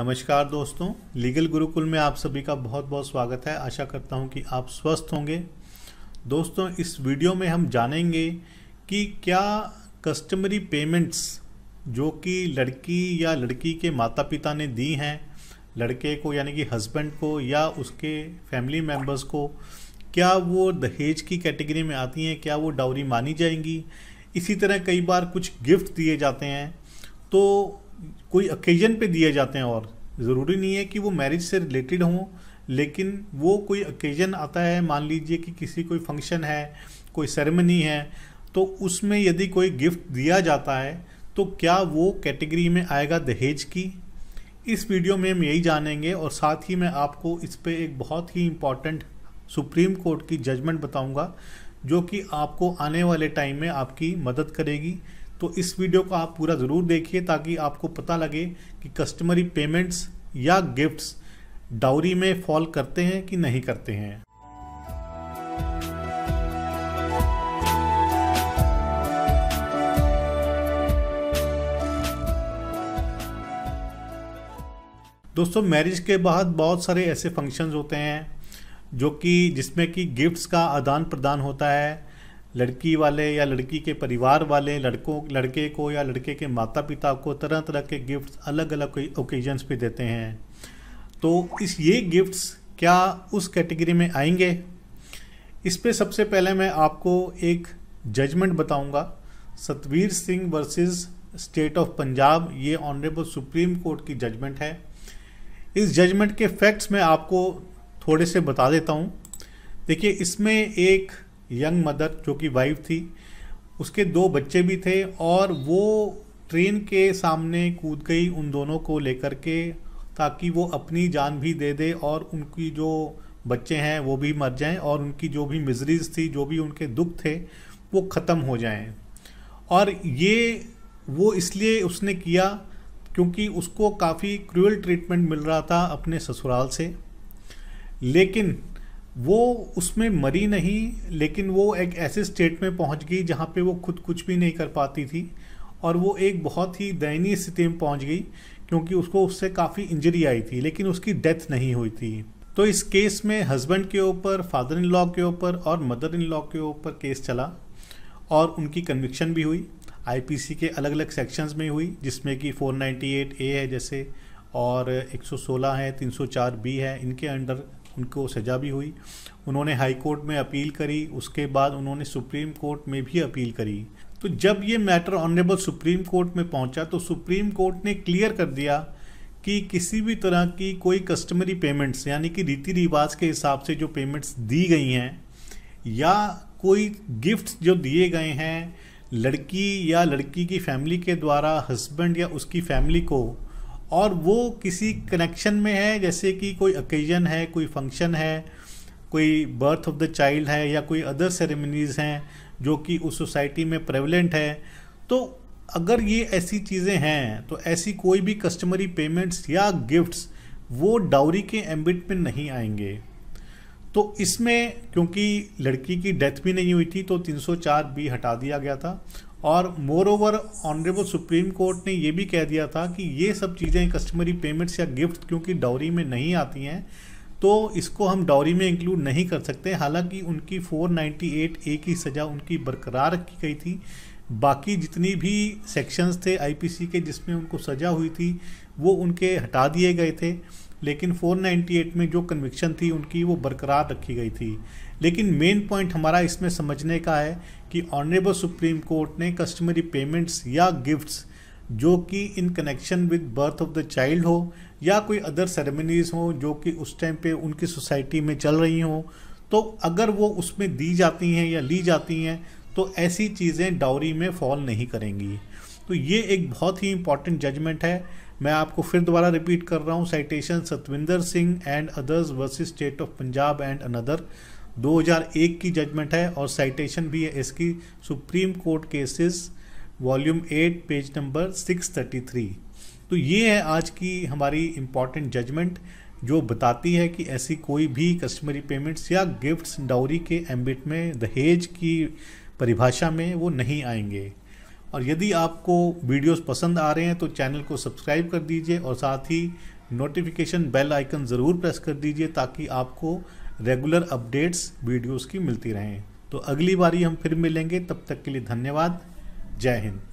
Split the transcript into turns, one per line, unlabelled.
नमस्कार दोस्तों लीगल गुरुकुल में आप सभी का बहुत बहुत स्वागत है आशा करता हूं कि आप स्वस्थ होंगे दोस्तों इस वीडियो में हम जानेंगे कि क्या कस्टमरी पेमेंट्स जो कि लड़की या लड़की के माता पिता ने दी हैं लड़के को यानी कि हस्बैंड को या उसके फैमिली मेम्बर्स को क्या वो दहेज की कैटेगरी में आती हैं क्या वो डाउरी मानी जाएंगी इसी तरह कई बार कुछ गिफ्ट दिए जाते हैं तो कोई ओकेजन पे दिए जाते हैं और ज़रूरी नहीं है कि वो मैरिज से रिलेटेड हों लेकिन वो कोई ओकेजन आता है मान लीजिए कि किसी कोई फंक्शन है कोई सेरेमनी है तो उसमें यदि कोई गिफ्ट दिया जाता है तो क्या वो कैटेगरी में आएगा दहेज की इस वीडियो में हम यही जानेंगे और साथ ही मैं आपको इस पर एक बहुत ही इम्पॉर्टेंट सुप्रीम कोर्ट की जजमेंट बताऊंगा जो कि आपको आने वाले टाइम में आपकी मदद करेगी तो इस वीडियो को आप पूरा ज़रूर देखिए ताकि आपको पता लगे कि कस्टमरी पेमेंट्स या गिफ्ट्स डाउरी में फॉल करते हैं कि नहीं करते हैं दोस्तों मैरिज के बाद बहुत सारे ऐसे फंक्शंस होते हैं जो कि जिसमें कि गिफ्ट्स का आदान प्रदान होता है लड़की वाले या लड़की के परिवार वाले लड़कों लड़के को या लड़के के माता पिता को तरह तरह के गिफ्ट्स अलग अलग ओकेजन्स पे देते हैं तो इस ये गिफ्ट्स क्या उस कैटेगरी में आएंगे इस पर सबसे पहले मैं आपको एक जजमेंट बताऊंगा Satvir Singh versus state of Punjab ये ऑनरेबल सुप्रीम कोर्ट की जजमेंट है इस जजमेंट के फैक्ट्स मैं आपको थोड़े से बता देता हूँ देखिए इसमें एक यंग मदर जो कि वाइफ थी उसके दो बच्चे भी थे और वो ट्रेन के सामने कूद गई उन दोनों को लेकर के ताकि वो अपनी जान भी दे दे और उनकी जो बच्चे हैं वो भी मर जाएं और उनकी जो भी मिजरीज थी जो भी उनके दुख थे वो ख़त्म हो जाएं और ये वो इसलिए उसने किया क्योंकि उसको काफ़ी क्रूअल ट्रीटमेंट मिल रहा था अपने ससुराल से लेकिन वो उसमें मरी नहीं लेकिन वो एक ऐसे स्टेट में पहुंच गई जहां पे वो खुद कुछ भी नहीं कर पाती थी और वो एक बहुत ही दयनीय स्थिति में पहुंच गई क्योंकि उसको उससे काफ़ी इंजरी आई थी लेकिन उसकी डेथ नहीं हुई थी तो इस केस में हस्बैंड के ऊपर फादर इन लॉ के ऊपर और मदर इन लॉ के ऊपर केस चला और उनकी कन्विक्शन भी हुई आईपीसी के अलग अलग सेक्शंस में हुई जिसमें कि 498 ए है जैसे और 116 है 304 बी है इनके अंडर उनको सजा भी हुई उन्होंने हाई कोर्ट में अपील करी उसके बाद उन्होंने सुप्रीम कोर्ट में भी अपील करी तो जब ये मैटर ऑनरेबल सुप्रीम कोर्ट में पहुंचा तो सुप्रीम कोर्ट ने क्लियर कर दिया कि किसी भी तरह की कोई कस्टमरी पेमेंट्स यानी कि रीति रिवाज के हिसाब से जो पेमेंट्स दी गई हैं या कोई गिफ्ट्स जो दिए गए हैं लड़की या लड़की की फैमिली के द्वारा हस्बैंड या उसकी फैमिली को और वो किसी कनेक्शन में है जैसे कि कोई ओकेजन है कोई फंक्शन है कोई बर्थ ऑफ द चाइल्ड है या कोई अदर सेरेमनीज़ हैं जो कि उस सोसाइटी में प्रेवलेंट है तो अगर ये ऐसी चीज़ें हैं तो ऐसी कोई भी कस्टमरी पेमेंट्स या गिफ्ट्स वो डाउरी के एम्बिट में नहीं आएंगे तो इसमें क्योंकि लड़की की डेथ भी नहीं हुई थी तो 304 बी हटा दिया गया था और moreover honourable supreme court ने यह भी कह दिया था कि ये सब चीज़ें कस्टमरी पेमेंट्स या गिफ्ट क्योंकि डाउरी में नहीं आती हैं तो इसको हम डाउरी में इंक्लूड नहीं कर सकते हालांकि उनकी 498 ए की सज़ा उनकी बरकरार रखी गई थी बाकी जितनी भी सेक्शंस थे आईपीसी के जिसमें उनको सज़ा हुई थी वो उनके हटा दिए गए थे लेकिन 498 में जो कन्विक्शन थी उनकी वो बरकरार रखी गई थी लेकिन मेन पॉइंट हमारा इसमें समझने का है कि ऑनरेबल सुप्रीम कोर्ट ने कस्टमरी पेमेंट्स या गिफ्ट्स जो कि in connection with birth of the child हो या कोई अदर सेरेमनीज हो जो कि उस टाइम पे उनकी सोसाइटी में चल रही हों तो अगर वो उसमें दी जाती हैं या ली जाती हैं तो ऐसी चीज़ें डाउरी में फॉल नहीं करेंगी तो ये एक बहुत ही इम्पॉर्टेंट जजमेंट है मैं आपको फिर दोबारा रिपीट कर रहा हूँ citation Satvinder Singh and others versus state of Punjab and another 2001 की जजमेंट है और साइटेशन भी है इसकी supreme court cases volume eight page number 633 तो ये है आज की हमारी इम्पॉर्टेंट जजमेंट जो बताती है कि ऐसी कोई भी कस्टमरी पेमेंट्स या गिफ्ट्स डाउरी के एम्बिट में दहेज की परिभाषा में वो नहीं आएंगे और यदि आपको वीडियोस पसंद आ रहे हैं तो चैनल को सब्सक्राइब कर दीजिए और साथ ही नोटिफिकेशन बेल आइकन ज़रूर प्रेस कर दीजिए ताकि आपको रेगुलर अपडेट्स वीडियोस की मिलती रहें तो अगली बारी हम फिर मिलेंगे तब तक के लिए धन्यवाद जय हिंद